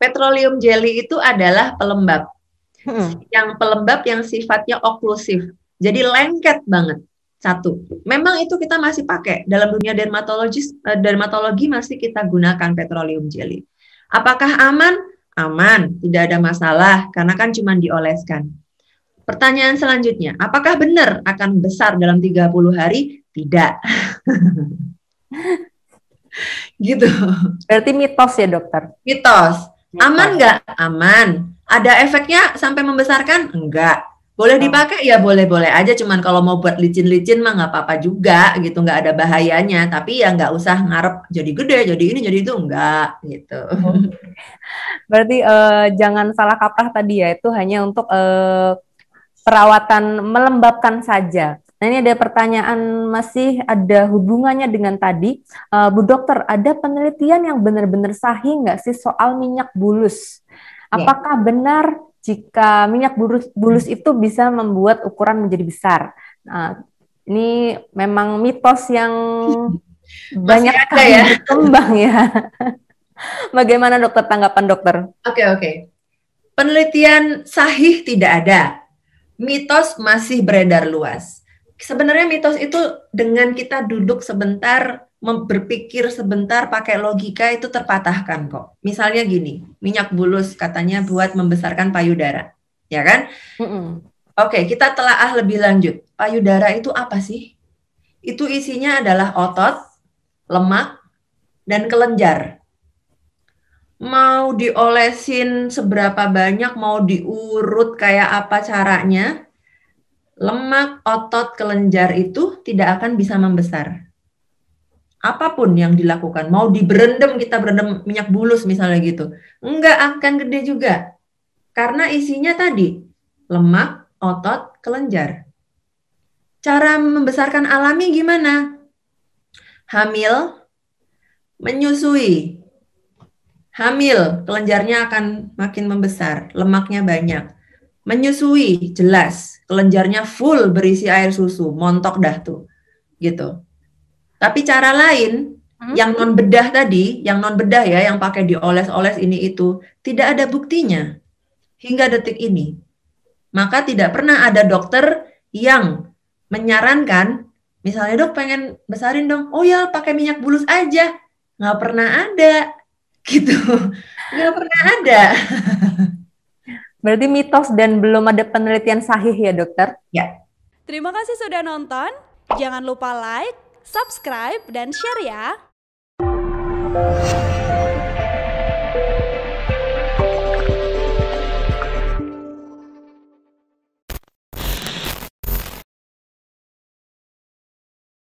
petroleum jelly itu adalah pelembab. Hmm. Yang pelembab yang sifatnya oklusif. Jadi lengket banget. Satu. Memang itu kita masih pakai dalam dunia dermatologis eh, dermatologi masih kita gunakan petroleum jelly. Apakah aman? Aman, tidak ada masalah karena kan cuma dioleskan. Pertanyaan selanjutnya, apakah benar akan besar dalam 30 hari? Tidak. gitu. Berarti mitos ya, Dokter? Mitos. Aman nggak? Aman. Ada efeknya sampai membesarkan? Enggak. Boleh oh. dipakai ya boleh-boleh aja, cuman kalau mau buat licin-licin mah nggak apa-apa juga gitu, nggak ada bahayanya. Tapi ya nggak usah ngarep jadi gede, jadi ini, jadi itu enggak gitu. Berarti uh, jangan salah kaprah tadi ya, itu hanya untuk uh, perawatan melembabkan saja. Nah ini ada pertanyaan masih ada hubungannya dengan tadi, uh, Bu Dokter, ada penelitian yang benar-benar sahih nggak sih soal minyak bulus? Ya. Apakah yeah. benar jika minyak bulus, bulus itu bisa membuat ukuran menjadi besar? Nah, ini memang mitos yang banyak ada ya berkembang ya. Bagaimana dokter tanggapan dokter? Oke okay, oke. Okay. Penelitian sahih tidak ada. Mitos masih beredar luas sebenarnya mitos itu dengan kita duduk sebentar berpikir sebentar pakai logika itu terpatahkan kok. Misalnya gini, minyak bulus katanya buat membesarkan payudara, ya kan? Mm -mm. Oke, kita telaah lebih lanjut. Payudara itu apa sih? Itu isinya adalah otot, lemak, dan kelenjar. Mau diolesin seberapa banyak, mau diurut kayak apa caranya, lemak otot kelenjar itu tidak akan bisa membesar. Apapun yang dilakukan, mau diberendam kita berendam minyak bulus misalnya gitu, enggak akan gede juga. Karena isinya tadi, lemak, otot, kelenjar. Cara membesarkan alami gimana? Hamil, menyusui, hamil, kelenjarnya akan makin membesar, lemaknya banyak menyusui jelas kelenjarnya full berisi air susu montok dah tuh gitu tapi cara lain hmm? yang non bedah tadi yang non bedah ya yang pakai dioles-oles ini itu tidak ada buktinya hingga detik ini maka tidak pernah ada dokter yang menyarankan misalnya dok pengen besarin dong oh ya pakai minyak bulus aja nggak pernah ada gitu nggak pernah ada Berarti mitos dan belum ada penelitian sahih ya dokter? Ya. Terima kasih sudah nonton. Jangan lupa like, subscribe, dan share ya.